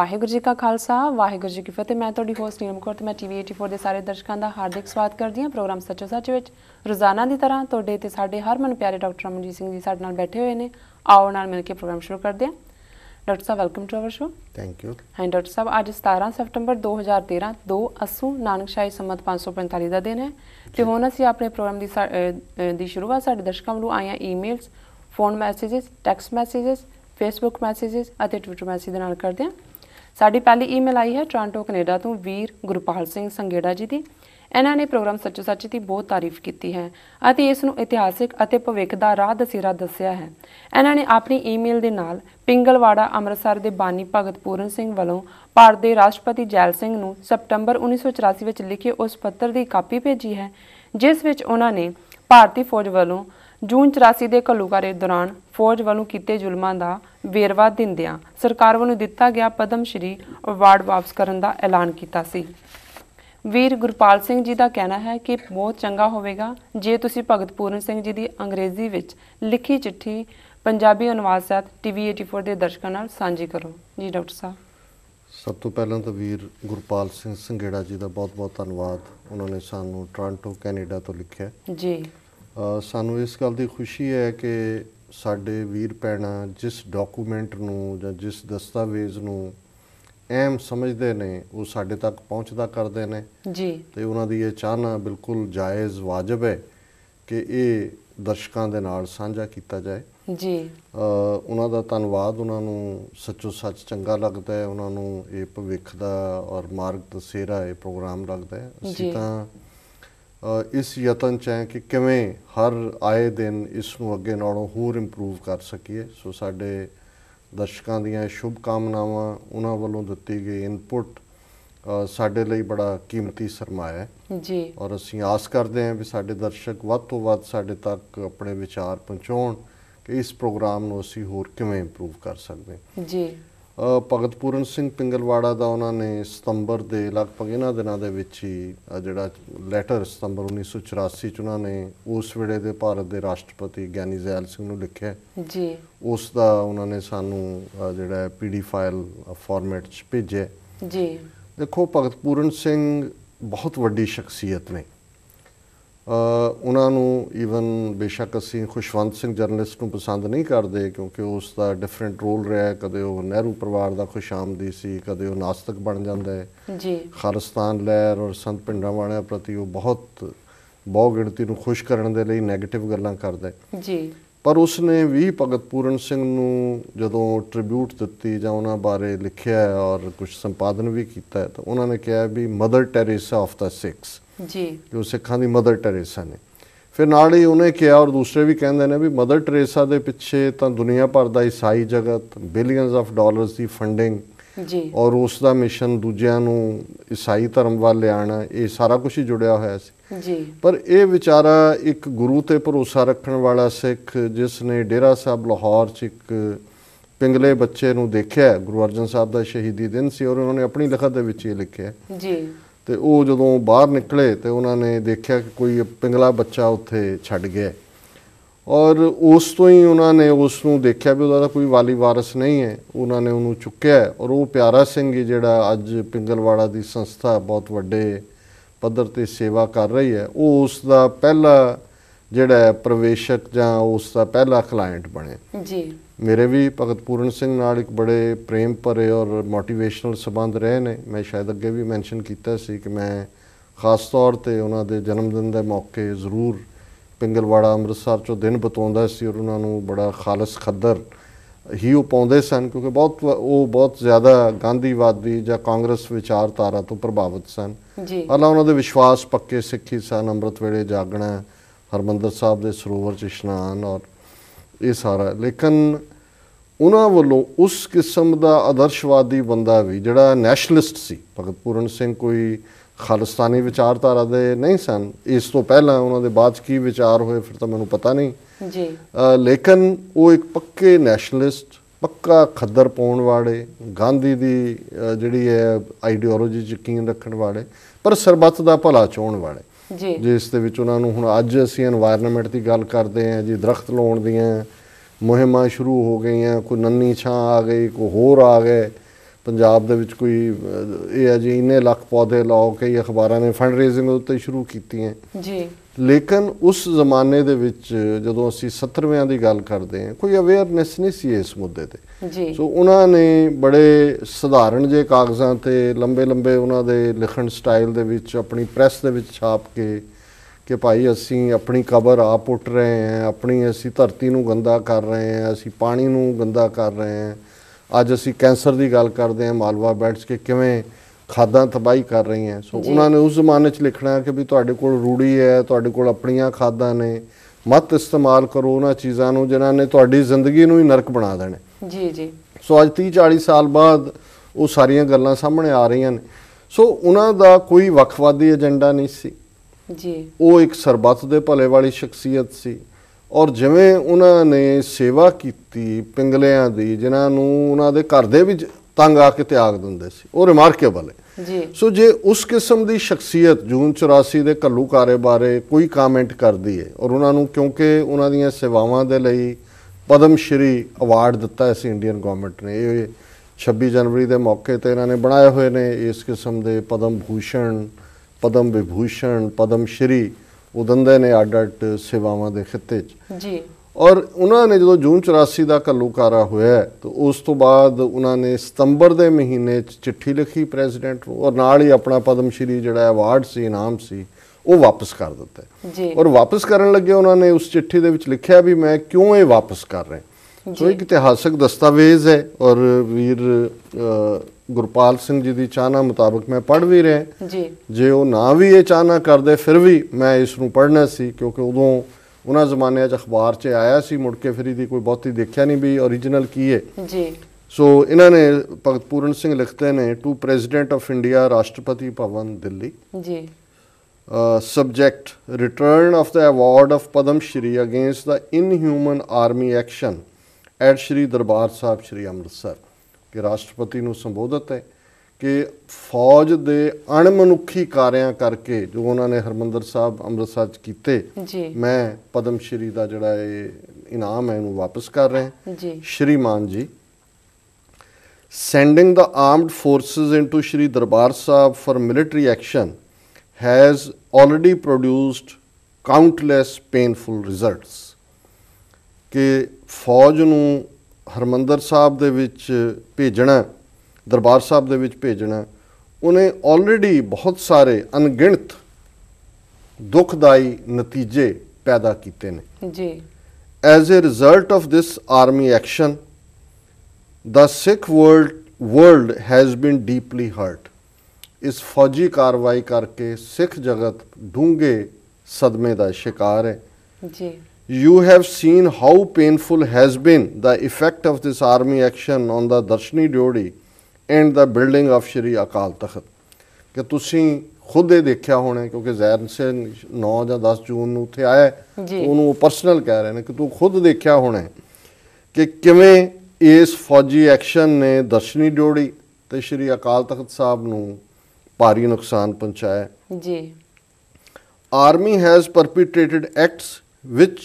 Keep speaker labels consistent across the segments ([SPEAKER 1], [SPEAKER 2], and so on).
[SPEAKER 1] ਵਾਹਿਗੁਰੂ ਜੀ ਕਾ ਖਾਲਸਾ ਵਾਹਿਗੁਰੂ ਜੀ ਕੀ ਫਤਿਹ ਮੈਂ ਤੁਹਾਡੀ ਹੋਸਟ ਨੀਲਮ ਕੌਰ ਤੇ ਮੈਂ ਟੀਵੀ 84 ਦੇ ਸਾਰੇ ਦਰਸ਼ਕਾਂ ਦਾ ਹਾਰਦਿਕ ਸਵਾਗਤ ਕਰਦੀ ਹਾਂ ਪ੍ਰੋਗਰਾਮ ਸੱਚੋ ਸੱਚ ਵਿੱਚ ਰੋਜ਼ਾਨਾ ਦੀ ਤਰ੍ਹਾਂ ਤੁਹਾਡੇ ਤੇ ਸਾਡੇ ਹਰ ਮਨ ਪਿਆਰੇ ਡਾਕਟਰ ਅਮਨਜੀਤ ਸਿੰਘ ਜੀ ਸਾਡੇ ਨਾਲ ਬੈਠੇ ਹੋਏ ਨੇ ਆਓ ਨਾਲ ਮਿਲ ਕੇ ਪ੍ਰੋਗਰਾਮ ਸ਼ੁਰੂ ਕਰਦੇ ਹਾਂ ਡਾਕਟਰ ਸਾਹਿਬ welcome to our show thank you ਹਾਂ ਡਾਕਟਰ ਸਾਹਿਬ ਅੱਜ 17 ਸਤੰਬਰ 2013 ਦੋ ਅਸੂ ਨਾਨਕਸ਼ਾਹੀ ਸੰਮਤ 545 ਦਾ ਦਿਨ ਹੈ ਤੇ ਹੁਣ ਅਸੀਂ ਆਪਣੇ ਪ੍ਰੋਗਰਾਮ ਦੀ ਦੀ ਸ਼ੁਰੂਆਤ ਸਾਡੇ ਦਰਸ਼ਕਾਂ ਵੱਲੋਂ ਆਈਆਂ emails phone messages text messages Facebook messages ਅਤੇ ਟਵਿੱਟਰ ਮੈਸੇਜ ਦੇ ਨਾਲ ਕਰਦੇ ਹਾਂ ਸਾਡੀ ਪਹਿਲੀ ਈਮੇਲ ਆਈ ਹੈ ਟ੍ਰਾਂਟੋ ਕੈਨੇਡਾ ਤੋਂ ਵੀਰ ਗੁਰਪਾਲ ਸਿੰਘ ਸੰਗੇੜਾ ਜੀ ਦੀ ਇਹਨਾਂ ਨੇ ਪ੍ਰੋਗਰਾਮ ਸੱਚੋ ਸੱਚ ਦੀ ਬਹੁਤ ਤਾਰੀਫ ਕੀਤੀ ਹੈ ਅਤੇ ਇਸ ਨੂੰ ਇਤਿਹਾਸਿਕ ਅਤੇ ਭਵਿੱਖ ਦਾ ਰਾਹ ਦਸੇਰਾ ਦੱਸਿਆ ਹੈ ਇਹਨਾਂ ਨੇ ਆਪਣੀ ਈਮੇਲ ਦੇ ਨਾਲ ਪਿੰਗਲਵਾੜਾ ਅੰਮ੍ਰਿਤਸਰ ਦੇ ਬਾਨੀ ਭਗਤ ਪੂਰਨ ਸਿੰਘ ਵੱਲੋਂ ਭਾਰਤ ਦੇ ਰਾਸ਼ਟਰਪਤੀ ਜੈਲ ਸਿੰਘ ਨੂੰ ਸਪਟੰਬਰ 1984 ਵਿੱਚ ਲਿਖੇ ਉਸ ਪੱਤਰ ਦੀ ਕਾਪੀ ਭੇਜੀ ਹੈ ਜਿਸ ਵਿੱਚ ਉਹਨਾਂ ਨੇ ਭਾਰਤੀ ਫੌਜ ਵੱਲੋਂ ਜੂਨ 84 ਦੇ ਕੱਲੂਗਾਰੇ ਦੌਰਾਨ ਫੌਜ ਵੱਲੋਂ ਕੀਤੇ ਜ਼ੁਲਮਾਂ ਦਾ ਵੇਰਵਾ ਦਿੰਦਿਆਂ ਸਰਕਾਰ ਵੱਲੋਂ ਦਿੱਤਾ ਗਿਆ ਪਦਮ ਸ਼੍ਰੀ ਅਵਾਰਡ ਵਾਪਸ ਕਰਨ ਦਾ ਐਲਾਨ ਕੀਤਾ ਸੀ ਵੀਰ ਗੁਰਪਾਲ ਸਿੰਘ ਜੀ ਦਾ ਕਹਿਣਾ ਹੈ ਕਿ ਬਹੁਤ ਚੰਗਾ ਹੋਵੇਗਾ ਜੇ ਤੁਸੀਂ ਭਗਤ ਪੂਰਨ ਸਿੰਘ ਜੀ ਦੀ ਅੰਗਰੇਜ਼ੀ ਵਿੱਚ ਲਿਖੀ ਚਿੱਠੀ ਪੰਜਾਬੀ ਅਨੁਵਾਦ ਸਾਥ ਟੀਵੀ 84 ਦੇ ਦਰਸ਼ਕਾਂ ਨਾਲ ਸਾਂਝੀ ਕਰੋ ਜੀ ਡਾਕਟਰ ਸਾਹਿਬ
[SPEAKER 2] ਸਭ ਤੋਂ ਪਹਿਲਾਂ ਤਾਂ ਵੀਰ ਗੁਰਪਾਲ ਸਿੰਘ ਸੰਗੇੜਾ ਜੀ ਦਾ ਬਹੁਤ-ਬਹੁਤ ਧੰਨਵਾਦ ਉਹਨਾਂ ਨੇ ਸਾਨੂੰ ਟ੍ਰਾਂਟੋ ਕੈਨੇਡਾ ਤੋਂ ਲਿਖਿਆ ਜੀ ਸਾਨੂੰ ਇਸ ਗੱਲ ਦੀ ਖੁਸ਼ੀ ਹੈ ਕਿ ਸਾਡੇ ਵੀਰ ਪੈਣਾ ਜਿਸ ਡਾਕੂਮੈਂਟ ਨੂੰ ਜਾਂ ਜਿਸ ਦਸਤਾਵੇਜ਼ ਨੂੰ ਐਮ ਸਮਝਦੇ ਨੇ ਉਹ ਸਾਡੇ ਤੱਕ ਪਹੁੰਚਦਾ ਕਰਦੇ ਨੇ ਜੀ ਤੇ ਉਹਨਾਂ ਦੀ ਇਹ ਚਾਹਨਾ ਬਿਲਕੁਲ ਜਾਇਜ਼ ਵਾਜਬ ਹੈ ਕਿ ਇਹ ਦਰਸ਼ਕਾਂ ਦੇ ਨਾਲ ਸਾਂਝਾ ਕੀਤਾ ਜਾਏ ਜੀ ਉਹਨਾਂ ਦਾ ਧੰਨਵਾਦ ਉਹਨਾਂ ਨੂੰ ਸੱਚੋ ਸੱਚ ਚੰਗਾ ਲੱਗਦਾ ਹੈ ਉਹਨਾਂ ਨੂੰ ਇਹ ਭਵਿੱਖ ਦਾ ਔਰ ਮਾਰਗ ਦਸੇਰਾ ਇਹ ਪ੍ਰੋਗਰਾਮ ਲੱਗਦਾ ਹੈ ਅਸੀਂ ਤਾਂ ਇਸ ਯਤਨ ਚ ਹੈ ਕਿ ਕਿਵੇਂ ਹਰ ਆਏ ਦਿਨ ਇਸ ਨੂੰ ਅੱਗੇ ਨਾਲੋਂ ਹੋਰ ਇੰਪਰੂਵ ਕਰ ਸਕੀਏ ਸੋ ਸਾਡੇ ਦਰਸ਼ਕਾਂ ਦੀਆਂ ਸ਼ੁਭ ਕਾਮਨਾਵਾਂ ਉਹਨਾਂ ਵੱਲੋਂ ਦਿੱਤੀ ਗਈ ਇਨਪੁਟ ਸਾਡੇ ਲਈ ਬੜਾ ਕੀਮਤੀ ਸਰਮਾਇਆ ਹੈ ਜੀ ਔਰ ਅਸੀਂ ਆਸ ਕਰਦੇ ਹਾਂ ਵੀ ਸਾਡੇ ਦਰਸ਼ਕ ਵੱਧ ਤੋਂ ਵੱਧ ਸਾਡੇ ਤੱਕ ਆਪਣੇ ਵਿਚਾਰ ਪਹੁੰਚਾਉਣ ਕਿ ਇਸ ਪ੍ਰੋਗਰਾਮ ਨੂੰ ਅਸੀਂ ਹੋਰ ਕਿਵੇਂ ਇੰਪਰੂਵ ਕਰ ਸਕਦੇ ਹਾਂ ਜੀ ਭਗਤ ਪੂਰਨ ਸਿੰਘ ਪਿੰਗਲਵਾੜਾ ਦਾ ਉਹਨਾਂ ਨੇ ਸਤੰਬਰ ਦੇ ਲਗਭਗ ਇਹਨਾਂ ਦਿਨਾਂ ਦੇ ਵਿੱਚ ਹੀ ਜਿਹੜਾ ਲੈਟਰ ਸਤੰਬਰ 1984 ਚ ਉਹਨਾਂ ਨੇ ਉਸ ਵੇਲੇ ਦੇ ਭਾਰਤ ਦੇ ਰਾਸ਼ਟਰਪਤੀ ਗਿਆਨੀ ਜ਼ੈਲ ਸਿੰਘ ਨੂੰ ਲਿਖਿਆ ਜੀ ਉਸ ਦਾ ਉਹਨਾਂ ਨੇ ਸਾਨੂੰ ਜਿਹੜਾ ਪੀਡੀ ਫਾਈਲ ਫਾਰਮੈਟ ਚ ਭੇਜਿਆ ਜੀ ਦੇਖੋ ਭਗਤ ਪੂਰਨ ਸਿੰਘ ਬਹੁਤ ਵੱਡੀ ਸ਼ਖਸੀਅਤ ਨੇ ਉਹਨਾਂ ਨੂੰ ਈਵਨ ਬੇਸ਼ੱਕ ਅਸੀਂ ਖੁਸ਼ਵੰਤ ਸਿੰਘ ਜਰਨਲਿਸਟ ਨੂੰ ਪਸੰਦ ਨਹੀਂ ਕਰਦੇ ਕਿਉਂਕਿ ਉਸ ਦਾ ਡਿਫਰੈਂਟ ਰੋਲ ਰਿਹਾ ਕਦੇ ਉਹ ਨਹਿਰੂ ਪਰਿਵਾਰ ਦਾ ਖੁਸ਼ਾਮਦੀ ਸੀ ਕਦੇ ਉਹ ਨਾਸਤਕ ਬਣ ਜਾਂਦਾ ਹੈ ਜੀ ਖਾਲਸਤਾਨ ਲਹਿਰ ਔਰ ਸੰਤ ਪਿੰਡਾਂ ਵਾਲਿਆਂ ਪ੍ਰਤੀ ਉਹ ਬਹੁਤ ਬਹੁ ਗਿਣਤੀ ਨੂੰ ਖੁਸ਼ ਕਰਨ ਦੇ ਲਈ 네ਗੇਟਿਵ ਗੱਲਾਂ ਕਰਦਾ ਹੈ ਜੀ ਪਰ ਉਸ ਨੇ ਵੀ ਭਗਤ ਪੂਰਨ ਸਿੰਘ ਨੂੰ ਜਦੋਂ ਟ੍ਰਿਬਿਊਟ ਦਿੱਤੀ ਜਾਂ ਉਹਨਾਂ ਬਾਰੇ ਲਿਖਿਆ ਔਰ ਕੁਝ ਸੰਪਾਦਨ ਵੀ ਕੀਤਾ ਤਾਂ ਉਹਨਾਂ ਨੇ ਕਿਹਾ ਵੀ Mother Teresa of the Sikhs ਜੀ ਜੋ ਸਿੱਖਾਂ ਦੀ ਮਦਰ ਟੈਰੇਸਾ ਨੇ ਫਿਰ ਨਾਲ ਹੀ ਉਹਨੇ ਕਿਹਾ ਔਰ ਦੂਸਰੇ ਵੀ ਕਹਿੰਦੇ ਨੇ ਵੀ ਮਦਰ ਟੈਰੇਸਾ ਦੇ ਪਿੱਛੇ ਤਾਂ ਦੁਨੀਆ ਭਰ ਦਾ ਈਸਾਈ ਜਗਤ ਬਿਲੀਅਨਸ ਆਫ ਡਾਲਰਸ ਦੀ ਫੰਡਿੰਗ ਜੀ ਔਰ ਉਸ ਦਾ ਮਿਸ਼ਨ ਦੂਜਿਆਂ ਨੂੰ ਈਸਾਈ ਧਰਮ ਵੱਲ ਲਿਆਣਾ ਇਹ ਸਾਰਾ ਕੁਝ ਹੀ ਜੁੜਿਆ ਹੋਇਆ ਸੀ ਜੀ ਪਰ ਇਹ ਵਿਚਾਰਾ ਇੱਕ ਗੁਰੂ ਤੇ ਭਰੋਸਾ ਰੱਖਣ ਵਾਲਾ ਸਿੱਖ ਜਿਸ ਨੇ ਡੇਰਾ ਸਾਹਿਬ ਲਾਹੌਰ 'ਚ ਇੱਕ ਪਿੰਗਲੇ ਬੱਚੇ ਨੂੰ ਦੇਖਿਆ ਗੁਰੂ ਅਰਜਨ ਸਾਹਿਬ ਦਾ ਸ਼ਹੀਦੀ ਦਿਨ ਸੀ ਔਰ ਉਹਨਾਂ ਨੇ ਆਪਣੀ ਲਿਖਤ ਦੇ ਵਿੱਚ ਇਹ ਲਿਖਿਆ ਜੀ ਤੇ ਉਹ ਜਦੋਂ ਬਾਹਰ ਨਿਕਲੇ ਤੇ ਉਹਨਾਂ ਨੇ ਦੇਖਿਆ ਕਿ ਕੋਈ ਪਿੰਗਲਾ ਬੱਚਾ ਉੱਥੇ ਛੱਡ ਗਿਆ ਔਰ ਉਸ ਤੋਂ ਹੀ ਉਹਨਾਂ ਨੇ ਉਸ ਨੂੰ ਦੇਖਿਆ ਵੀ ਉਹਦਾ ਕੋਈ ਵਾਲੀ ਵਾਰਸ ਨਹੀਂ ਹੈ ਉਹਨਾਂ ਨੇ ਉਹਨੂੰ ਚੁੱਕਿਆ ਔਰ ਉਹ ਪਿਆਰਾ ਸਿੰਘ ਜਿਹੜਾ ਅੱਜ ਪਿੰਗਲਵਾੜਾ ਦੀ ਸੰਸਥਾ ਬਹੁਤ ਵੱਡੇ ਪੱਧਰ ਤੇ ਸੇਵਾ ਕਰ ਰਹੀ ਹੈ ਉਹ ਉਸ ਦਾ ਪਹਿਲਾ ਜਿਹੜਾ ਪ੍ਰਵੇਸ਼ਕ ਜਾਂ ਉਸ ਦਾ ਪਹਿਲਾ ਕਲਾਇੰਟ ਬਣੇ ਜੀ ਮੇਰੇ ਵੀ ਭਗਤ ਪੂਰਨ ਸਿੰਘ ਨਾਲ ਇੱਕ ਬੜੇ ਪ੍ਰੇਮ ਭਰੇ ਔਰ ਮੋਟੀਵੇਸ਼ਨਲ ਸਬੰਧ ਰਹੇ ਨੇ ਮੈਂ ਸ਼ਾਇਦ ਅੱਗੇ ਵੀ ਮੈਂਸ਼ਨ ਕੀਤਾ ਸੀ ਕਿ ਮੈਂ ਖਾਸ ਤੌਰ ਤੇ ਉਹਨਾਂ ਦੇ ਜਨਮ ਦਿਨ ਦੇ ਮੌਕੇ ਜ਼ਰੂਰ ਪਿੰਗਲਵਾੜਾ ਅੰਮ੍ਰਿਤਸਰ ਚੋਂ ਦਿਨ ਬਤਾਉਂਦਾ ਸੀ ਔਰ ਉਹਨਾਂ ਨੂੰ ਬੜਾ ਖਾਲਸ ਖੱਦਰ ਹੀ ਉਹ ਪਾਉਂਦੇ ਸਨ ਕਿਉਂਕਿ ਬਹੁਤ ਉਹ ਬਹੁਤ ਜ਼ਿਆਦਾ ਗਾਂਧੀਵਾਦੀ ਜਾਂ ਕਾਂਗਰਸ ਵਿਚਾਰਧਾਰਾ ਤੋਂ ਪ੍ਰਭਾਵਿਤ ਸਨ ਜੀ ਅਲਾ ਉਹਨਾਂ ਦੇ ਵਿਸ਼ਵਾਸ ਪੱਕੇ ਸਿੱਖੀ ਸਨ ਅੰਮ੍ਰਿਤ ਵੇਲੇ ਜਾਗਣਾ ਹਰਮੰਦਰ ਸਾਹਿਬ ਦੇ ਸਰੋਵਰ 'ਚ ਇਸ਼ਨਾਨ ਔਰ ਇਹ ਸਾਰਾ ਲੇਕਿਨ ਉਹਨਾਂ ਵੱਲੋਂ ਉਸ ਕਿਸਮ ਦਾ ਆਦਰਸ਼ਵਾਦੀ ਬੰਦਾ ਵੀ ਜਿਹੜਾ ਨੈਸ਼ਨਲਿਸਟ ਸੀ ਭਗਤ ਪੂਰਨ ਸਿੰਘ ਕੋਈ ਖਾਲਸਤਾਨੀ ਵਿਚਾਰਧਾਰਾ ਦੇ ਨਹੀਂ ਸਨ ਇਸ ਤੋਂ ਪਹਿਲਾਂ ਉਹਨਾਂ ਦੇ ਬਾਅਦ ਕੀ ਵਿਚਾਰ ਹੋਏ ਫਿਰ ਤਾਂ ਮੈਨੂੰ ਪਤਾ ਨਹੀਂ ਜੀ ਲੇਕਿਨ ਉਹ ਇੱਕ ਪੱਕੇ ਨੈਸ਼ਨਲਿਸਟ ਪੱਕਾ ਖੱਦਰ ਪਾਉਣ ਵਾਲੇ ਗਾਂਧੀ ਦੀ ਜਿਹੜੀ ਹੈ ਆਈਡੀਓਲੋਜੀ ਯਕੀਨ ਰੱਖਣ ਵਾਲੇ ਪਰ ਸਰਬੱਤ ਦਾ ਭਲਾ ਚਾਹਣ ਵਾਲੇ ਜੀ ਜਿਸ ਦੇ ਵਿੱਚ ਉਹਨਾਂ ਨੂੰ ਹੁਣ ਅੱਜ ਅਸੀਂ এনवायरमेंट ਦੀ ਗੱਲ ਕਰਦੇ ਆਂ ਜੀ ਦਰਖਤ ਲਾਉਣ ਦੀਆਂ ਮੁਹਿੰਮਾਂ ਸ਼ੁਰੂ ਹੋ ਗਈਆਂ ਕੋਈ ਨੰਨੀ ਛਾਂ ਆ ਗਈ ਕੋਈ ਹੋਰ ਆ ਗਏ ਪੰਜਾਬ ਦੇ ਵਿੱਚ ਕੋਈ ਇਹ ਹੈ ਜੀ ਇੰਨੇ ਲੱਖ ਪੌਦੇ ਲਾਓ ਕਈ ਅਖਬਾਰਾਂ ਨੇ ਫੰਡ ਰੇਜ਼ਿੰਗ ਉੱਤੇ ਸ਼ੁਰੂ ਕੀਤੀ ਹੈ ਜੀ ਲੇਕਿਨ ਉਸ ਜ਼ਮਾਨੇ ਦੇ ਵਿੱਚ ਜਦੋਂ ਅਸੀਂ 70ਵਿਆਂ ਦੀ ਗੱਲ ਕਰਦੇ ਹਾਂ ਕੋਈ ਅਵੇਅਰਨੈਸ ਨਹੀਂ ਸੀ ਇਸ ਮੁੱਦੇ ਤੇ ਜੀ ਸੋ ਉਹਨਾਂ ਨੇ ਬੜੇ ਸਧਾਰਨ ਜੇ ਕਾਗਜ਼ਾਂ ਤੇ ਲੰਬੇ ਲੰਬੇ ਉਹਨਾਂ ਦੇ ਲਿਖਣ ਸਟਾਈਲ ਦੇ ਵਿੱਚ ਆਪਣੀ ਪ੍ਰੈਸ ਦੇ ਵਿੱਚ ਛਾਪ ਕੇ ਕਿ ਭਾਈ ਅਸੀਂ ਆਪਣੀ ਕਬਰ ਆਪ ਉੱਟ ਰਹੇ ਹਾਂ ਆਪਣੀ ਅਸੀਂ ਧਰਤੀ ਨੂੰ ਗੰਦਾ ਕਰ ਰਹੇ ਹਾਂ ਅਸੀਂ ਪਾਣੀ ਨੂੰ ਗੰਦਾ ਕਰ ਰਹੇ ਹਾਂ ਅੱਜ ਅਸੀਂ ਕੈਂਸਰ ਦੀ ਗੱਲ ਕਰਦੇ ਹਾਂ ਮਾਲਵਾ ਬੈਂਡਸ ਕੇ ਕਿਵੇਂ ਖਾਦਾਂ ਤਬਾਈ ਕਰ ਰਹੀਆਂ ਸੋ ਉਹਨਾਂ ਨੇ ਉਸ ਜ਼ਮਾਨੇ 'ਚ ਲਿਖਣਾ ਹੈ ਕਿ ਵੀ ਤੁਹਾਡੇ ਕੋਲ ਰੂੜੀ ਹੈ ਤੁਹਾਡੇ ਕੋਲ ਆਪਣੀਆਂ ਖਾਦਾਂ ਨੇ ਮਤ ਇਸਤੇਮਾਲ ਕਰੋ ਉਹਨਾਂ ਚੀਜ਼ਾਂ ਨੂੰ ਜਿਨ੍ਹਾਂ ਨੇ ਤੁਹਾਡੀ ਜ਼ਿੰਦਗੀ ਨੂੰ ਹੀ ਨਰਕ ਬਣਾ ਦੇਣਾ ਜੀ ਜੀ ਸੋ ਅੱਜ 30 40 ਸਾਲ ਬਾਅਦ ਉਹ ਸਾਰੀਆਂ ਗੱਲਾਂ ਸਾਹਮਣੇ ਆ ਰਹੀਆਂ ਨੇ ਸੋ ਉਹਨਾਂ ਦਾ ਕੋਈ ਵੱਖਵਾਦੀ ਏਜੰਡਾ ਨਹੀਂ ਸੀ ਜੀ ਉਹ ਇੱਕ ਸਰਬੱਤ ਦੇ ਭਲੇ ਵਾਲੀ ਸ਼ਖਸੀਅਤ ਸੀ ਔਰ ਜਿਵੇਂ ਉਹਨਾਂ ਨੇ ਸੇਵਾ ਕੀਤੀ ਪਿੰਗਲਿਆਂ ਦੀ ਜਿਨ੍ਹਾਂ ਨੂੰ ਉਹਨਾਂ ਦੇ ਘਰ ਦੇ ਵਿੱਚ ਤੰਗ ਆ ਕੇ ਤਿਆਗ ਦਿੰਦੇ ਸੀ ਉਹ ਰਿਮਾਰਕੇਬਲ ਹੈ ਜੀ ਸੋ ਜੇ ਉਸ ਕਿਸਮ ਦੀ ਸ਼ਖਸੀਅਤ ਜੂਨ 84 ਦੇ ਕੱਲੂ ਕਾਰੇ ਬਾਰੇ ਕੋਈ ਕਮੈਂਟ ਕਰਦੀ ਹੈ ਔਰ ਉਹਨਾਂ ਨੂੰ ਕਿਉਂਕਿ ਉਹਨਾਂ ਦੀਆਂ ਸੇਵਾਵਾਂ ਦੇ ਲਈ ਪਦਮ ਸ਼੍ਰੀ ਅਵਾਰਡ ਦਿੱਤਾ ਸੀ ਇੰਡੀਅਨ ਗਵਰਨਮੈਂਟ ਨੇ ਇਹ 26 ਜਨਵਰੀ ਦੇ ਮੌਕੇ ਤੇ ਇਹਨਾਂ ਨੇ ਬਣਾਏ ਹੋਏ ਨੇ ਇਸ ਕਿਸਮ ਦੇ ਪਦਮ ਭੂਸ਼ਣ ਪਦਮ ਵਿਭੂਸ਼ਣ ਪਦਮ ਸ਼੍ਰੀ ਉਦੰਦੇ ਨੇ ਅੱਡ ਸੇਵਾਵਾਂ ਦੇ ਖਿੱਤੇ 'ਚ ਜੀ ਔਰ ਉਹਨਾਂ ਨੇ ਜਦੋਂ ਜੂਨ 84 ਦਾ ਕੱਲੂਕਾਰਾ ਹੋਇਆ ਤਾਂ ਉਸ ਤੋਂ ਬਾਅਦ ਉਹਨਾਂ ਨੇ ਸਤੰਬਰ ਦੇ ਮਹੀਨੇ 'ਚ ਚਿੱਠੀ ਲਿਖੀ ਪ੍ਰੈਜ਼ੀਡੈਂਟ ਨੂੰ ਔਰ ਨਾਲ ਹੀ ਆਪਣਾ ਪਦਮ ਸ਼੍ਰੀ ਜਿਹੜਾ ਅਵਾਰਡ ਸੀ ਇਨਾਮ ਸੀ ਉਹ ਵਾਪਸ ਕਰ ਦਿੱਤਾ ਜੀ ਔਰ ਵਾਪਸ ਕਰਨ ਲੱਗੇ ਉਹਨਾਂ ਨੇ ਉਸ ਚਿੱਠੀ ਦੇ ਵਿੱਚ ਲਿਖਿਆ ਵੀ ਮੈਂ ਕਿਉਂ ਇਹ ਵਾਪਸ ਕਰ ਰਿਹਾ ਸੋ ਇੱਕ ਇਤਿਹਾਸਕ ਦਸਤਾਵੇਜ਼ ਹੈ ਔਰ ਵੀਰ ਗੁਰਪਾਲ ਸਿੰਘ ਜੀ ਦੀ ਚਾਹਨਾ ਮੁਤਾਬਕ ਮੈਂ ਪੜ ਵੀ ਰਿਹਾ ਜੀ ਜੇ ਉਹ ਨਾ ਵੀ ਇਹ ਚਾਹਨਾ ਕਰਦੇ ਫਿਰ ਵੀ ਮੈਂ ਇਸ ਨੂੰ ਪੜਨਾ ਸੀ ਕਿਉਂਕਿ ਉਦੋਂ ਉਹਨਾਂ ਜ਼ਮਾਨੇ 'ਚ ਅਖਬਾਰ 'ਚ ਆਇਆ ਸੀ ਮੁੜ ਕੇ ਫਰੀਦੀ ਕੋਈ ਬਹੁਤੀ ਦੇਖਿਆ ਨਹੀਂ ਵੀ origignal ਕੀ ਹੈ ਜੀ ਸੋ ਇਹਨਾਂ ਨੇ ਭਗਤ ਪੂਰਨ ਸਿੰਘ ਲਿਖਤੇ ਨੇ ਟੂ ਪ੍ਰੈਜ਼ੀਡੈਂਟ ਆਫ ਇੰਡੀਆ ਰਾਸ਼ਟਰਪਤੀ ਭਵਨ ਦਿੱਲੀ ਜੀ subject return of the award of Padma Shri against the inhuman army action at Shri Darbar Sahib Shri Amritsar ਕਿ ਰਾਸ਼ਟਰਪਤੀ ਨੂੰ ਸੰਬੋਧਿਤ ਹੈ ਕਿ ਫੌਜ ਦੇ ਅਣਮਨੁੱਖੀ ਕਾਰਿਆਂ ਕਰਕੇ ਜੋ ਉਹਨਾਂ ਨੇ ਹਰਮੰਦਰ ਸਾਹਿਬ ਅੰਮ੍ਰਿਤਸਰ ਚ ਕੀਤੇ ਜੀ ਮੈਂ ਪਦਮ ਸ਼੍ਰੀ ਦਾ ਜਿਹੜਾ ਇਹ ਇਨਾਮ ਹੈ ਉਹਨੂੰ ਵਾਪਸ ਕਰ ਰਹੇ ਜੀ ਸ਼੍ਰੀਮਾਨ ਜੀ sending the armed forces into Shri Darbar Sahib for military action has already produced countless painful results ਕਿ ਫੌਜ ਨੂੰ ਹਰਮੰਦਰ ਸਾਹਿਬ ਦੇ ਵਿੱਚ ਭੇਜਣਾ ਦਰਬਾਰ ਸਾਹਿਬ ਦੇ ਵਿੱਚ ਭੇਜਣਾ ਉਹਨੇ ਆਲਰੇਡੀ ਬਹੁਤ ਸਾਰੇ ਅਣਗਿਣਤ ਦੁਖਦਾਈ ਨਤੀਜੇ ਪੈਦਾ ਕੀਤੇ ਨੇ ਜੀ as a result of this army action the Sikh world world has been deeply hurt ਇਸ ਫੌਜੀ ਕਾਰਵਾਈ ਕਰਕੇ ਸਿੱਖ ਜਗਤ ਡੂੰਘੇ ਸਦਮੇ ਦਾ ਸ਼ਿਕਾਰ ਹੈ ਜੀ you have seen how painful has been the effect of this army action on the Darshani Dyodi and the building of Shri Akal Takht ਕਿ ਤੁਸੀਂ ਖੁਦ ਇਹ ਦੇਖਿਆ ਹੋਣਾ ਕਿਉਂਕਿ ਜ਼ੈਨ ਸਿੰਘ 9 ਜਾਂ 10 ਜੂਨ ਨੂੰ ਉੱਥੇ ਆਇਆ ਉਹਨੂੰ ਪਰਸਨਲ ਕਹਿ ਰਹੇ ਨੇ ਕਿ ਤੂੰ ਖੁਦ ਦੇਖਿਆ ਹੋਣਾ ਕਿ ਕਿਵੇਂ ਇਸ ਫੌਜੀ ਐਕਸ਼ਨ ਨੇ ਦਰਸ਼ਨੀ ਡੋੜੀ ਤੇ ਸ਼੍ਰੀ ਅਕਾਲ ਤਖਤ ਸਾਹਿਬ ਨੂੰ ਭਾਰੀ ਨੁਕਸਾਨ ਪਹੁੰਚਾਇਆ ਜੀ army has perpetrated acts which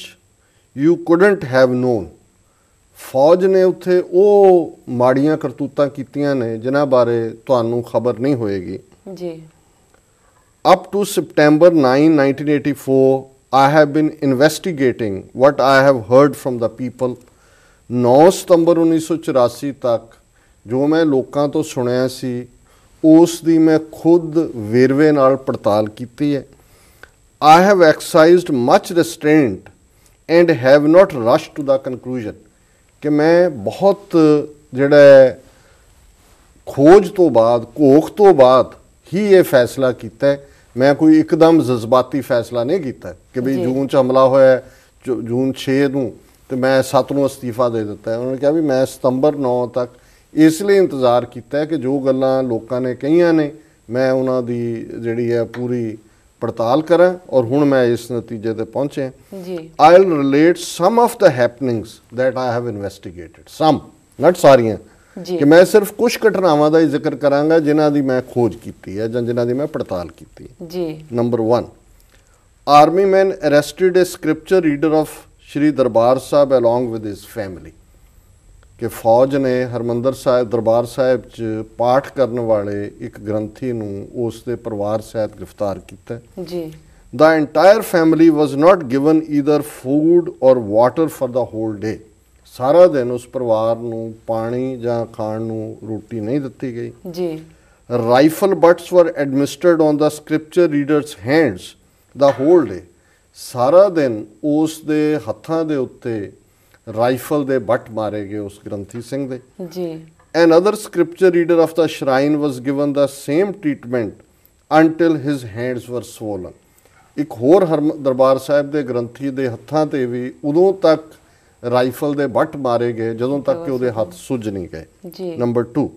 [SPEAKER 2] you couldn't have known ਫੌਜ ਨੇ ਉੱਥੇ ਉਹ ਮਾੜੀਆਂ ਕਰਤੂਤਾਂ ਕੀਤੀਆਂ ਨੇ ਜਿਨ੍ਹਾਂ ਬਾਰੇ ਤੁਹਾਨੂੰ ਖਬਰ ਨਹੀਂ ਹੋਏਗੀ ਜੀ up to September 9, 1984, I have been investigating what I have heard from the people 9 ਸਤੰਬਰ 1984 ਤੱਕ ਜੋ ਮੈਂ ਲੋਕਾਂ ਤੋਂ ਸੁਣਿਆ ਸੀ ਉਸ ਦੀ ਮੈਂ ਖੁਦ ਵੇਰਵੇ ਨਾਲ ਪੜਤਾਲ ਕੀਤੀ ਹੈ I have exercised much restraint and have not rush to the conclusion ਕਿ ਮੈਂ ਬਹੁਤ ਜਿਹੜਾ ਖੋਜ ਤੋਂ ਬਾਅਦ ਕੋਖ ਤੋਂ ਬਾਅਦ ਹੀ ਇਹ ਫੈਸਲਾ ਕੀਤਾ ਮੈਂ ਕੋਈ ਇੱਕਦਮ ਜਜ਼ਬਾਤੀ ਫੈਸਲਾ ਨਹੀਂ ਕੀਤਾ ਕਿ ਵੀ ਜੂਨ ਚ ਹਮਲਾ ਹੋਇਆ ਜੂਨ 6 ਨੂੰ ਤੇ ਮੈਂ 7 ਨੂੰ ਅਸਤੀਫਾ ਦੇ ਦਿੱਤਾ ਉਹਨਾਂ ਨੇ ਕਿਹਾ ਵੀ ਮੈਂ ਸਤੰਬਰ 9 ਤੱਕ ਇਸ ਲਈ ਇੰਤਜ਼ਾਰ ਕੀਤਾ ਕਿ ਜੋ ਗੱਲਾਂ ਲੋਕਾਂ ਨੇ ਕਹੀਆਂ ਨੇ ਮੈਂ ਉਹਨਾਂ ਦੀ ਜਿਹੜੀ ਹੈ ਪੂਰੀ ਪੜਤਾਲ ਕਰਾਂ ਔਰ ਹੁਣ ਮੈਂ ਇਸ ਨਤੀਜੇ ਤੇ ਪਹੁੰਚੇ ਜੀ I will relate some of the happenings that I have investigated some not ਸਾਰੀਆਂ
[SPEAKER 1] ਜੀ ਕਿ ਮੈਂ ਸਿਰਫ
[SPEAKER 2] ਕੁਝ ਘਟਨਾਵਾਂ ਦਾ ਹੀ ਜ਼ਿਕਰ ਕਰਾਂਗਾ ਜਿਨ੍ਹਾਂ ਦੀ ਮੈਂ ਖੋਜ ਕੀਤੀ ਹੈ ਜਾਂ ਜਿਨ੍ਹਾਂ ਦੀ ਮੈਂ ਪੜਤਾਲ ਕੀਤੀ ਹੈ ਜੀ number 1 army man arrested a scripture reader of Shri Darbar Sahib along with his family ਕਿ ਫੌਜ ਨੇ ਹਰਮੰਦਰ ਸਾਹਿਬ ਦਰਬਾਰ ਸਾਹਿਬ 'ਚ ਪਾਠ ਕਰਨ ਵਾਲੇ ਇੱਕ ਗ੍ਰੰਥੀ ਨੂੰ ਉਸ ਦੇ ਪਰਿਵਾਰ ਸਹਿਤ ਗ੍ਰਿਫਤਾਰ ਕੀਤਾ ਜੀ the entire family was not given either food or water for the whole day ਸਾਰਾ ਦਿਨ ਉਸ ਪਰਿਵਾਰ ਨੂੰ ਪਾਣੀ ਜਾਂ ਖਾਣ ਨੂੰ ਰੋਟੀ ਨਹੀਂ ਦਿੱਤੀ ਗਈ ਜੀ rifle butts were administered on the scripture readers hands the whole day ਸਾਰਾ ਦਿਨ ਉਸ ਦੇ ਹੱਥਾਂ ਦੇ ਉੱਤੇ ਰਾਈਫਲ ਦੇ ਬੱਟ ਮਾਰੇ ਗਏ ਉਸ ਗ੍ਰੰਥੀ ਸਿੰਘ ਦੇ ਜੀ another scripture reader of the shrine was given the same treatment until his hands were swollen ਇੱਕ ਹੋਰ ਦਰਬਾਰ ਸਾਹਿਬ ਦੇ ਗ੍ਰੰਥੀ ਦੇ ਹੱਥਾਂ ਤੇ ਵੀ ਉਦੋਂ ਤੱਕ ਰਾਈਫਲ ਦੇ ਬੱਟ ਮਾਰੇ ਗਏ ਜਦੋਂ ਤੱਕ ਕਿ ਉਹਦੇ ਹੱਥ ਸੁੱਜ ਨਹੀਂ ਗਏ number 2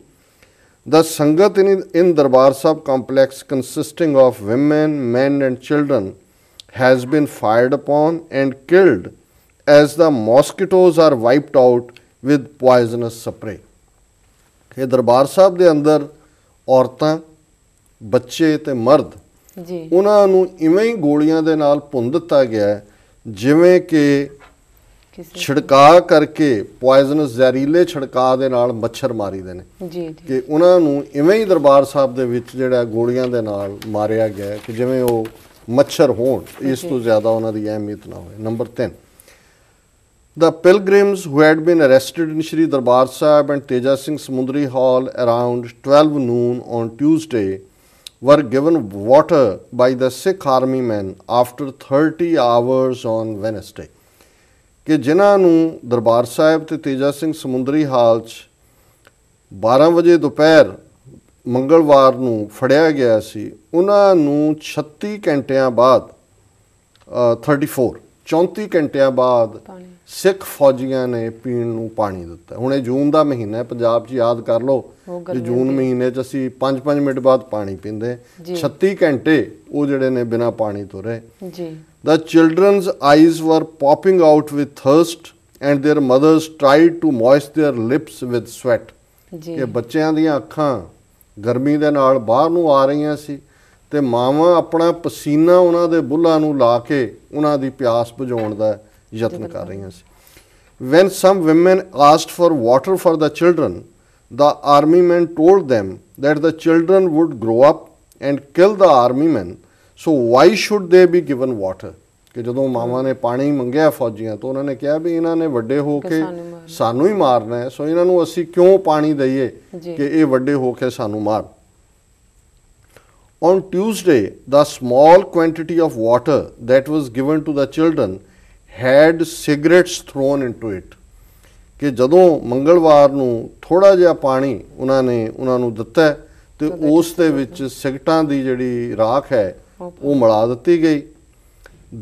[SPEAKER 2] the sangat in in Darbar Sahib complex consisting of women men and children has been fired upon and killed as the mosquitoes are wiped out with poisonous spray ਇਹ ਦਰਬਾਰ ਸਾਹਿਬ ਦੇ ਅੰਦਰ ਔਰਤਾਂ ਬੱਚੇ ਤੇ ਮਰਦ ਜੀ ਉਹਨਾਂ ਨੂੰ ਇਵੇਂ ਹੀ ਗੋਲੀਆਂ ਦੇ ਨਾਲ ਭੁੰਨ ਦਿੱਤਾ ਗਿਆ ਜਿਵੇਂ ਕਿ ਛਿੜਕਾ ਕਰਕੇ ਪੋਇਜ਼ਨਸ ਜ਼ਹਿਰੀਲੇ ਛਿੜਕਾ ਦੇ ਨਾਲ ਮੱਛਰ ਮਾਰੀਦੇ ਨੇ ਜੀ ਜੀ ਕਿ ਉਹਨਾਂ ਨੂੰ ਇਵੇਂ ਹੀ ਦਰਬਾਰ ਸਾਹਿਬ ਦੇ ਵਿੱਚ ਜਿਹੜਾ ਗੋਲੀਆਂ ਦੇ ਨਾਲ ਮਾਰਿਆ ਗਿਆ ਕਿ ਜਿਵੇਂ ਉਹ ਮੱਛਰ ਹੋਣ ਇਸ ਤੋਂ ਜ਼ਿਆਦਾ ਉਹਨਾਂ ਦੀ ਅਹਿਮੀਅਤ ਨਾ ਹੋਵੇ number 3 The pilgrims who had been arrested in Sri Darbar Sahib and Teja Singh Samundri Hall around 12 noon on Tuesday were given water by the Sikh army men after 30 hours on Wednesday. ke ਜਿਨ੍ਹਾਂ nu darbar sahib te teja singh samundri hall ch 12 ਵਜੇ dopahar ਮੰਗਲਵਾਰ ਨੂੰ ਫੜਿਆ ਗਿਆ ਸੀ ਉਹਨਾਂ ਨੂੰ 36 ਘੰਟਿਆਂ ਬਾਅਦ 34 34 ਘੰਟਿਆਂ ਬਾਅਦ ਸਿੱਖ ਫੌਜੀਆਂ ਨੇ ਪੀਣ ਨੂੰ ਪਾਣੀ ਦਿੱਤਾ ਹੁਣ ਇਹ ਜੂਨ ਦਾ ਮਹੀਨਾ ਹੈ ਪੰਜਾਬ 'ਚ ਯਾਦ ਕਰ ਲਓ ਕਿ ਜੂਨ ਮਹੀਨੇ 'ਚ ਅਸੀਂ 5-5 ਮਿੰਟ ਬਾਅਦ ਪਾਣੀ ਪੀਂਦੇ 36 ਘੰਟੇ ਉਹ ਜਿਹੜੇ ਨੇ ਬਿਨਾ ਪਾਣੀ ਤੋਂ ਰਹੇ ਜੀ ਦਾ children's eyes were popping out with thirst and their mothers tried to moist their lips with sweat ਜੀ ਇਹ ਬੱਚਿਆਂ ਦੀਆਂ ਅੱਖਾਂ ਗਰਮੀ ਦੇ ਨਾਲ ਬਾਹਰ ਨੂੰ ਆ ਰਹੀਆਂ ਸੀ ਤੇ ਮਾਵਾਂ ਆਪਣਾ ਪਸੀਨਾ ਉਹਨਾਂ ਦੇ ਬੁੱਲਾਂ ਨੂੰ ਲਾ ਕੇ ਉਹਨਾਂ ਦੀ ਪਿਆਸ ਬੁਝਾਉਣ ਦਾ ਯਤਨ ਕਰ ਰਹੀਆਂ ਸੀ when some women asked for water for the children the army men told them that the children would grow up and kill the army men so why should they be given water ਕਿ ਜਦੋਂ ਮਾਵਾਂ ਨੇ ਪਾਣੀ ਮੰਗਿਆ ਫੌਜੀਆਂ ਤੋਂ ਉਹਨਾਂ ਨੇ ਕਿਹਾ ਵੀ ਇਹਨਾਂ ਨੇ ਵੱਡੇ ਹੋ ਕੇ ਸਾਨੂੰ ਹੀ ਮਾਰਨਾ ਹੈ ਸੋ ਇਹਨਾਂ ਨੂੰ ਅਸੀਂ ਕਿਉਂ ਪਾਣੀ ਦਈਏ ਕਿ ਇਹ ਵੱਡੇ ਹੋ ਕੇ ਸਾਨੂੰ ਮਾਰ On Tuesday, the small quantity of water that was given to the children had cigarettes thrown into it ਕਿ ਜਦੋਂ ਮੰਗਲਵਾਰ ਨੂੰ ਥੋੜਾ ਜਿਹਾ ਪਾਣੀ ਉਹਨਾਂ ਨੇ ਉਹਨਾਂ ਨੂੰ ਦਿੱਤਾ ਤੇ ਉਸ ਦੇ ਵਿੱਚ ਸਿਗਟਾਂ ਦੀ ਜਿਹੜੀ ਰਾਖ ਹੈ ਉਹ ਮਲਾ ਦਿੱਤੀ ਗਈ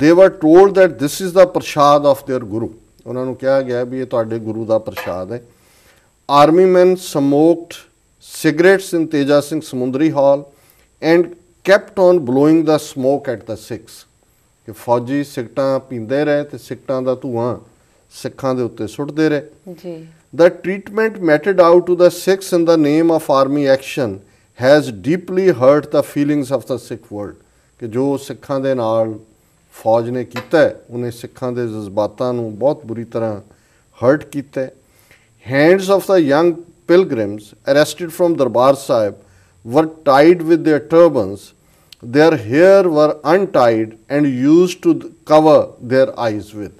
[SPEAKER 2] they were told that this is the prashad of there ਗੁਰੂ ਉਹਨਾਂ ਨੂੰ ਕਿਹਾ ਗਿਆ ਵੀ ਇਹ ਤੁਹਾਡੇ ਗੁਰੂ ਦਾ ਪ੍ਰਸ਼ਾਦ ਹੈ army man smoked cigarettes in Teja Singh Samundri hall and kept on blowing the smoke at the 6 ਕਿ ਫੌਜੀ ਸਿਕਟਾਂ ਪੀਂਦੇ ਰਹੇ ਤੇ ਸਿਕਟਾਂ ਦਾ ਧੂਆਂ ਸਿੱਖਾਂ ਦੇ ਉੱਤੇ ਸੁੱਟਦੇ ਰਹੇ ਜੀ the treatment meted out to the Sikhs in the name of army action has deeply hurt the feelings of the Sikh world ਕਿ ਜੋ ਸਿੱਖਾਂ ਦੇ ਨਾਲ ਫੌਜ ਨੇ ਕੀਤਾ ਉਹਨੇ ਸਿੱਖਾਂ ਦੇ ਜਜ਼ਬਾਤਾਂ ਨੂੰ ਬਹੁਤ ਬੁਰੀ ਤਰ੍ਹਾਂ ਹਰਟ ਕੀਤਾ hands of the young pilgrims arrested from Darbar Sahib were tied with their turbans their hair were untied and used to cover their eyes with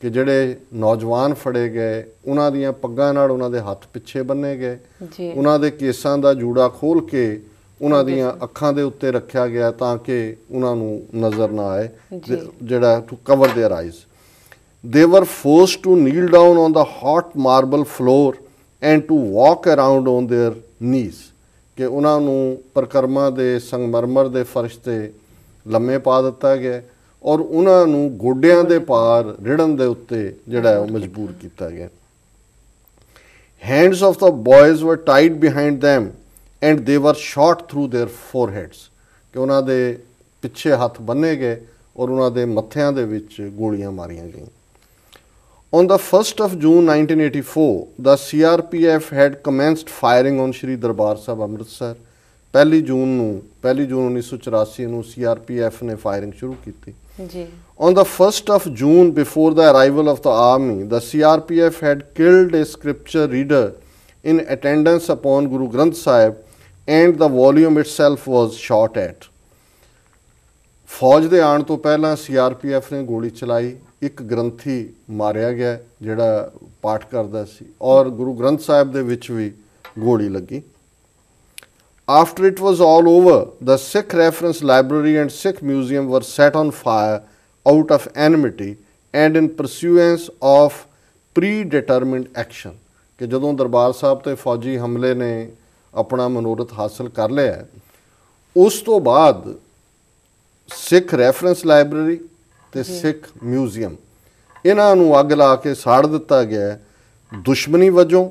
[SPEAKER 2] ਕਿ ਜਿਹੜੇ ਨੌਜਵਾਨ ਫੜੇ ਗਏ ਉਹਨਾਂ ਦੀਆਂ ਪੱਗਾਂ ਨਾਲ ਉਹਨਾਂ ਦੇ ਹੱਥ ਪਿੱਛੇ ਬੰਨੇ ਗਏ ਜੀ ਉਹਨਾਂ ਦੇ ਕੇਸਾਂ ਦਾ ਜੂੜਾ ਖੋਲ ਕੇ ਉਹਨਾਂ ਦੀਆਂ ਅੱਖਾਂ ਦੇ ਉੱਤੇ ਰੱਖਿਆ ਗਿਆ ਤਾਂ ਕਿ ਉਹਨਾਂ ਨੂੰ ਨਜ਼ਰ ਨਾ ਆਏ ਜਿਹੜਾ to cover there eyes they were forced to kneel down on the hot marble floor and to walk around on their knees ਕਿ ਉਹਨਾਂ ਨੂੰ ਪ੍ਰਕਰਮਾ ਦੇ ਸੰਗਮਰਮਰ ਦੇ ਫਰਸ਼ ਤੇ ਲੰਮੇ ਪਾ ਦਿੱਤਾ ਗਿਆ ਔਰ ਉਹਨਾਂ ਨੂੰ ਗੋਡਿਆਂ ਦੇ ਪਾਰ ਰਿੜਨ ਦੇ ਉੱਤੇ ਜਿਹੜਾ ਉਹ ਮਜਬੂਰ ਕੀਤਾ ਗਿਆ ਹੈਂਡਸ ਆਫ ਦਾ ਬॉयਜ਼ ਵਰ ਟਾਈਡ ਬਿਹਾਈਂਡ them ਐਂਡ ਦੇ ਵਰ ਸ਼ਾਟ ਥਰੂ देयर ਫੋਰਹੈਡਸ ਕਿ ਉਹਨਾਂ ਦੇ ਪਿੱਛੇ ਹੱਥ ਬੰਨੇ ਗਏ ਔਰ ਉਹਨਾਂ ਦੇ ਮੱਥਿਆਂ ਦੇ ਵਿੱਚ ਗੋਲੀਆਂ ਮਾਰੀਆਂ ਗਈਆਂ On the 1st of June 1984, the CRPF had commenced firing on Shri Darbar Sahib Amritsar. 1 June ਨੂੰ 1 June 1984 ਨੂੰ CRPF ne firing shuru ਕੀਤੀ ਜੀ On the 1st of June before the arrival of the army, the CRPF had killed a scripture reader in attendance upon Guru Granth Sahib and the volume itself was shot at. ਫੌਜ ਦੇ ਆਉਣ ਤੋਂ ਪਹਿਲਾਂ CRPF ਨੇ ਗੋਲੀ ਚਲਾਈ ਇੱਕ ਗ੍ਰੰਥੀ ਮਾਰਿਆ ਗਿਆ ਜਿਹੜਾ ਪਾਠ ਕਰਦਾ ਸੀ ਔਰ ਗੁਰੂ ਗ੍ਰੰਥ ਸਾਹਿਬ ਦੇ ਵਿੱਚ ਵੀ ਗੋਲੀ ਲੱਗੀ after it was all over the Sikh reference library and Sikh museum were set on fire out of enmity and in pursuance of predetermined action ਕਿ ਜਦੋਂ ਦਰਬਾਰ ਸਾਹਿਬ ਤੇ ਫੌਜੀ ਹਮਲੇ ਨੇ ਆਪਣਾ ਮਨੋਰਥ ਹਾਸਲ ਕਰ ਲਿਆ ਉਸ ਤੋਂ ਬਾਅਦ ਸਿੱਖ ਰੈਫਰੈਂਸ ਲਾਇਬ੍ਰੇਰੀ ਤੇ ਸਿੱਖ ਮਿਊਜ਼ੀਅਮ ਇਹਨਾਂ ਨੂੰ ਅੱਗ ਲਾ ਕੇ ਸਾੜ ਦਿੱਤਾ ਗਿਆ ਦੁਸ਼ਮਣੀ ਵਜੋਂ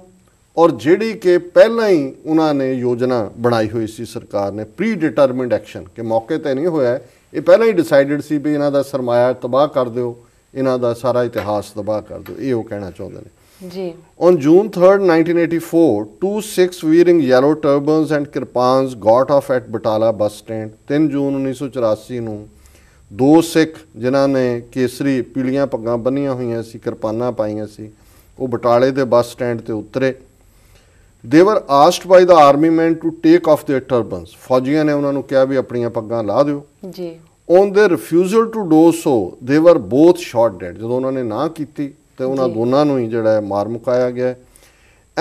[SPEAKER 2] ਔਰ ਜਿਹੜੀ ਕਿ ਪਹਿਲਾਂ ਹੀ ਉਹਨਾਂ ਨੇ ਯੋਜਨਾ ਬਣਾਈ ਹੋਈ ਸੀ ਸਰਕਾਰ ਨੇ ਪ੍ਰੀ ਡਿਟਰਮਿੰਡ ਐਕਸ਼ਨ ਕਿ ਮੌਕੇ ਤੇ ਨਹੀਂ ਹੋਇਆ ਇਹ ਪਹਿਲਾਂ ਹੀ ਡਿਸਾਈਡਡ ਸੀ ਵੀ ਇਹਨਾਂ ਦਾ ਸਰਮਾਇਆ ਤਬਾਹ ਕਰ ਦਿਓ ਇਹਨਾਂ ਦਾ ਸਾਰਾ ਇਤਿਹਾਸ ਤਬਾਹ ਕਰ ਦਿਓ ਇਹ ਉਹ ਕਹਿਣਾ ਚਾਹੁੰਦੇ ਨੇ ਜੀ on June 3rd 1984, two Sikhs wearing yellow turbans and kirpans got off at Batala bus stand 3 ਜੂਨ 1984 ਨੂੰ ਦੋ ਸਿੱਖ ਜਿਨ੍ਹਾਂ ਨੇ ਕੇਸਰੀ ਪੀਲੀਆਂ ਪੱਗਾਂ ਬੰਨੀਆਂ ਹੋਈਆਂ ਸੀ ਕਿਰਪਾਨਾਂ ਪਾਈਆਂ ਸੀ ਉਹ ਬਟਾਲੇ ਦੇ ਬੱਸ ਸਟੈਂਡ ਤੇ ਉਤਰੇ they were asked by the army man to take off the turbans ਫੌਜੀਆਂ ਨੇ ਉਹਨਾਂ ਨੂੰ ਕਿਹਾ ਵੀ ਆਪਣੀਆਂ ਪੱਗਾਂ ਲਾ ਦਿਓ ਜੀ ਔਨ ਦੇ ਰਿਫਿਊਜ਼ਲ ਟੂ ਡੂ ਸੋ ਦੇ ਵਰ ਬੋਥ ਸ਼ਾਟ ਡੈਡ ਜਦੋਂ ਉਹਨਾਂ ਨੇ ਨਾ ਕੀਤੀ ਤੇ ਉਹਨਾਂ ਦੋਨਾਂ ਨੂੰ ਹੀ ਜਿਹੜਾ ਮਾਰ ਮੁਕਾਇਆ ਗਿਆ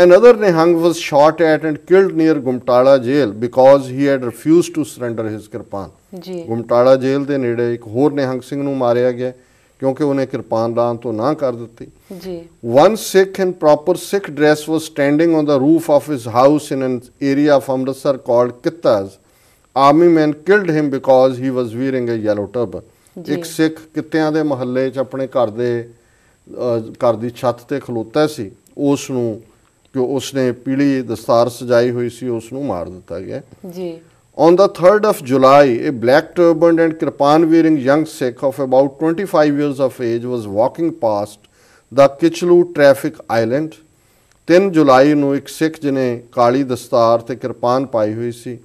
[SPEAKER 2] another Nihang was shot at and killed near Gumtala jail because he had refused to surrender his kirpan ਜੀ ਗੁਮਟਾਲਾ ਜੇਲ ਦੇ ਨੇੜੇ ਇੱਕ ਹੋਰ ਨਿਹੰਗ ਸਿੰਘ ਨੂੰ ਮਾਰਿਆ ਗਿਆ ਕਿਉਂਕਿ ਉਹਨੇ ਕਿਰਪਾਨ ਦਾਨ ਤੋਂ ਨਾ ਕਰ ਦਿੱਤੀ ਜੀ one Sikh in proper Sikh dress was standing on the roof of his house in an area of Amritsar called Kittas army man killed him because he was wearing a yellow turban ਇੱਕ ਸਿੱਖ ਕਿੱਤਿਆਂ ਦੇ ਮਹੱਲੇ 'ਚ ਆਪਣੇ ਘਰ ਦੇ ਘਰ ਦੀ ਛੱਤ ਤੇ ਖਲੋਤਾ ਸੀ ਉਸ ਨੂੰ ਜੋ ਉਸਨੇ ਪੀਲੀ ਦਸਤਾਰ ਸਜਾਈ ਹੋਈ ਸੀ ਉਸ ਨੂੰ ਮਾਰ ਦਿੱਤਾ ਗਿਆ ਜੀ On the 3rd of July, a black turbaned and kirpan wearing young Sikh of about 25 years of age was walking past the Kichlu traffic island. 3 ਜੁਲਾਈ ਨੂੰ ਇੱਕ ਸਿੱਖ ਜਿਹਨੇ ਕਾਲੀ ਦਸਤਾਰ ਤੇ ਕਿਰਪਾਨ ਪਾਈ ਹੋਈ ਸੀ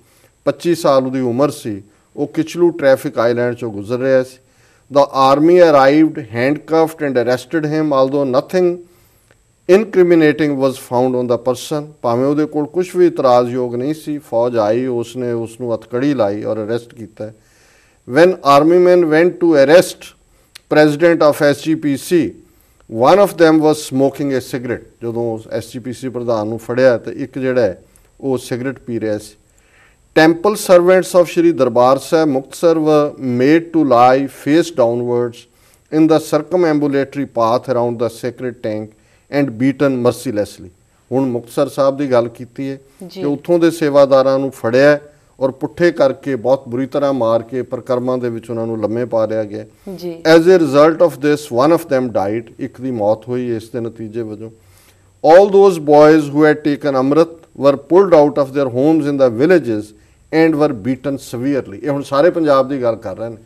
[SPEAKER 2] 25 ਸਾਲ ਦੀ ਉਮਰ ਸੀ ਉਹ ਕਿਚਲੂ ਟ੍ਰੈਫਿਕ ਆਈਲੈਂਡ ਚੋਂ ਗੁਜ਼ਰ ਰਿਹਾ ਸੀ The army arrived, handcuffed, and arrested him, although nothing incriminating was found on the person ਭਾਵੇਂ ਉਹਦੇ ਕੋਲ ਕੁਝ ਵੀ ਇਤਰਾਜ਼ਯੋਗ ਨਹੀਂ ਸੀ ਫੌਜ ਆਈ ਉਸਨੇ ਉਸ ਨੂੰ ਹਥਕੜੀ ਲਾਈ ਔਰ ਅਰੈਸਟ ਕੀਤਾ when army man went to arrest president of SGPC one of them was smoking a cigarette ਜਦੋਂ ਐਸਜੀਪੀਸੀ ਪ੍ਰਧਾਨ ਨੂੰ ਫੜਿਆ ਤੇ ਇੱਕ ਜਿਹੜਾ ਉਹ ਸਿਗਰਟ ਪੀ ਰਿਹਾ ਸੀ temple servants of Shri Darbar Sahib Muktsar were made to lie face downwards in the circumambulatory path around the sacred tank and beaten mercilessly. ਹੁਣ ਮੁਕਤਸਰ ਸਾਹਿਬ ਦੀ ਗੱਲ ਕੀਤੀ ਹੈ ਕਿ ਉੱਥੋਂ ਦੇ ਸੇਵਾਦਾਰਾਂ ਨੂੰ ਫੜਿਆ ਔਰ ਪੁੱਠੇ ਕਰਕੇ ਬਹੁਤ ਬੁਰੀ ਤਰ੍ਹਾਂ ਮਾਰ ਕੇ ਪ੍ਰਕਰਮਾਂ ਦੇ ਵਿੱਚ ਉਹਨਾਂ ਨੂੰ ਲੰਮੇ ਪਾ ਲਿਆ ਗਿਆ ਜੀ as a result of this one of them died ਇੱਕ ਦੀ ਮੌਤ ਹੋਈ ਇਸ ਦੇ ਨਤੀਜੇ ਵਜੋਂ all those boys who had taken amrit were pulled out of their homes in the villages and were beaten ਸਵੀਅਰਲੀ ਇਹ ਹੁਣ ਸਾਰੇ ਪੰਜਾਬ ਦੀ ਗੱਲ ਕਰ ਰਹੇ ਨੇ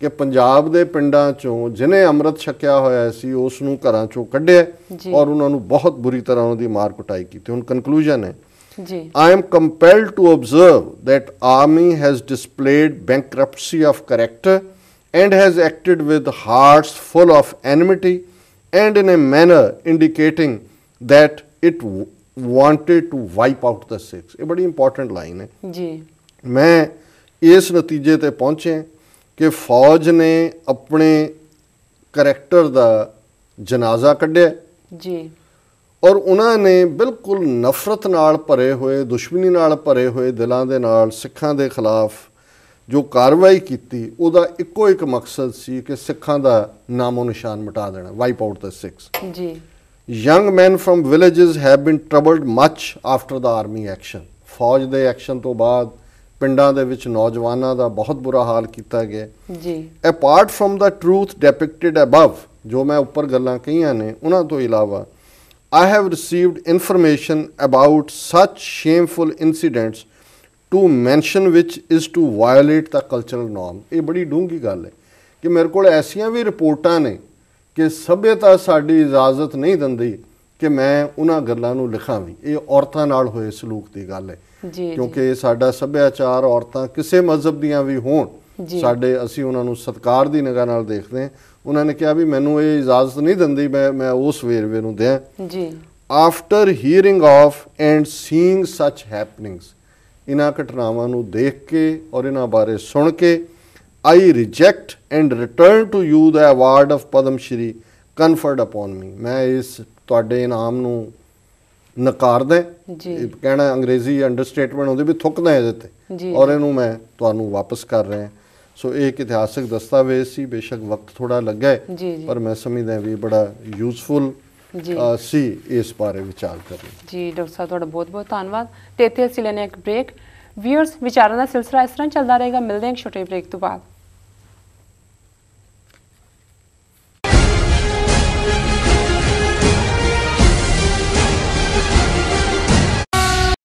[SPEAKER 2] ਕਿ ਪੰਜਾਬ ਦੇ ਪਿੰਡਾਂ ਚੋਂ ਜਿਨੇ ਅੰਮ੍ਰਿਤ ਛਕਿਆ ਹੋਇਆ ਸੀ ਉਸ ਨੂੰ ਘਰਾਂ ਚੋਂ ਕੱਢਿਆ ਔਰ ਉਹਨਾਂ ਨੂੰ ਬਹੁਤ ਬੁਰੀ ਤਰ੍ਹਾਂ ਉਹਨਾਂ ਦੀ ਮਾਰ ਕੁਟਾਈ ਕੀਤੀ ਹੁਣ ਕਨਕਲੂਜਨ ਹੈ ਜੀ I am compelled to observe that army has displayed bankruptcy of character and has acted with hearts full of enmity and in a manner indicating that it wanted to wipe out the Sikhs ਇਹ ਬੜੀ important line ਹੈ ਜੀ ਮੈਂ ਇਸ ਨਤੀਜੇ ਤੇ ਪਹੁੰਚੇ ਕਿ ਫੌਜ ਨੇ ਆਪਣੇ ਕਰੈਕਟਰ ਦਾ ਜਨਾਜ਼ਾ ਕੱਢਿਆ ਜੀ ਔਰ ਉਹਨਾਂ ਨੇ ਬਿਲਕੁਲ ਨਫ਼ਰਤ ਨਾਲ ਭਰੇ ਹੋਏ ਦੁਸ਼ਮਣੀ ਨਾਲ ਭਰੇ ਹੋਏ ਦਿਲਾਂ ਦੇ ਨਾਲ ਸਿੱਖਾਂ ਦੇ ਖਿਲਾਫ ਜੋ ਕਾਰਵਾਈ ਕੀਤੀ ਉਹਦਾ ਇੱਕੋ ਇੱਕ ਮਕਸਦ ਸੀ ਕਿ ਸਿੱਖਾਂ ਦਾ ਨਾਮੋ ਨਿਸ਼ਾਨ ਮਿਟਾ ਦੇਣਾ ਵਾਈਪ ਆਊਟ ਦ ਸਿਕਸ ਜੀ young men from villages have been troubled much after the army action ਫੌਜ ਦੇ ਐਕਸ਼ਨ ਤੋਂ ਬਾਅਦ ਪਿੰਡਾਂ ਦੇ ਵਿੱਚ ਨੌਜਵਾਨਾਂ ਦਾ ਬਹੁਤ ਬੁਰਾ ਹਾਲ ਕੀਤਾ ਗਿਆ ਜੀ apart from the truth depicted above ਜੋ ਮੈਂ ਉੱਪਰ ਗੱਲਾਂ ਕਹੀਆਂ ਨੇ ਉਹਨਾਂ ਤੋਂ ਇਲਾਵਾ I have received information about such shameful incidents to mention which is to violate the cultural norm ਇਹ ਬੜੀ ਡੂੰਗੀ ਗੱਲ ਹੈ ਕਿ ਮੇਰੇ ਕੋਲ ਐਸੀਆਂ ਵੀ ਰਿਪੋਰਟਾਂ ਨੇ ਕਿ ਸਭਿਅਤਾ ਸਾਡੀ ਇਜਾਜ਼ਤ ਨਹੀਂ ਦਿੰਦੀ ਕਿ ਮੈਂ ਉਹਨਾਂ ਗੱਲਾਂ ਨੂੰ ਲਿਖਾਂ ਵੀ ਇਹ ਔਰਤਾਂ ਨਾਲ ਹੋਏ ਸਲੂਕ ਦੀ ਗੱਲ ਹੈ ਕਿਉਂਕਿ ਸਾਡਾ ਸੱਭਿਆਚਾਰ ਔਰਤਾਂ ਕਿਸੇ ਮਜ਼ਹਬ ਦੀਆਂ ਵੀ ਹੋਣ ਸਾਡੇ ਅਸੀਂ ਉਹਨਾਂ ਨੂੰ ਸਤਕਾਰ ਦੀ ਨਿਗਾਹ ਨਾਲ ਦੇਖਦੇ ਹਾਂ ਉਹਨਾਂ ਨੇ ਕਿਹਾ ਵੀ ਮੈਨੂੰ ਇਹ ਇਜਾਜ਼ਤ ਨਹੀਂ ਦਿੰਦੀ ਮੈਂ ਮੈਂ ਉਸ ਵੇਰਵੇ ਨੂੰ ਦਿਆਂ ਜੀ after hearing of and seeing such happenings ਇਹਨਾਂ ਘਟਨਾਵਾਂ ਨੂੰ ਦੇਖ ਕੇ ਔਰ ਇਹਨਾਂ ਬਾਰੇ ਸੁਣ ਕੇ I reject and return to you the award of Padma Shri conferred upon me ਮੈਂ ਇਸ ਤੁਹਾਡੇ ਇਨਾਮ ਨੂੰ ਨਕਾਰਦਾ ਜੀ ਕਹਿਣਾ ਅੰਗਰੇਜ਼ੀ ਅੰਡਰਸਟੇਟਮੈਂਟ ਹੁੰਦੀ ਵੀ ਥੁੱਕਦਾ ਇਹਦੇ ਤੇ ਔਰ ਇਹਨੂੰ ਮੈਂ ਤੁਹਾਨੂੰ ਵਾਪਸ ਕਰ ਰਿਹਾ ਸੋ ਇਹ ਇੱਕ ਇਤਿਹਾਸਕ ਦਸਤਾਵੇਜ਼ ਸੀ ਬੇਸ਼ੱਕ ਵਕਤ ਥੋੜਾ ਲੱਗਾ ਪਰ ਮੈਂ ਸਮਝਦਾ ਵੀ ਬੜਾ ਯੂਸਫੁਲ ਸੀ ਇਸ ਬਾਰੇ ਵਿਚਾਰ ਕਰਨਾ
[SPEAKER 1] ਜੀ ਡਾਕਟਰ ਸਾਹਿਬ ਤੁਹਾਡਾ ਬਹੁਤ ਬਹੁਤ ਧੰਨਵਾਦ ਤੇ ਇੱਥੇ ਅਸੀਂ ਲੈਨੇ ਇੱਕ ਬ੍ਰੇਕ ਵੀਅਰਸ ਵਿਚਾਰਾਂ ਦਾ ਸਿਲਸਿਲਾ ਇਸ ਤਰ੍ਹਾਂ ਚੱਲਦਾ ਰਹੇਗਾ ਮਿਲਦੇ ਹਾਂ ਇੱਕ ਛੋਟੇ ਬ੍ਰੇਕ ਤੋਂ ਬਾਅਦ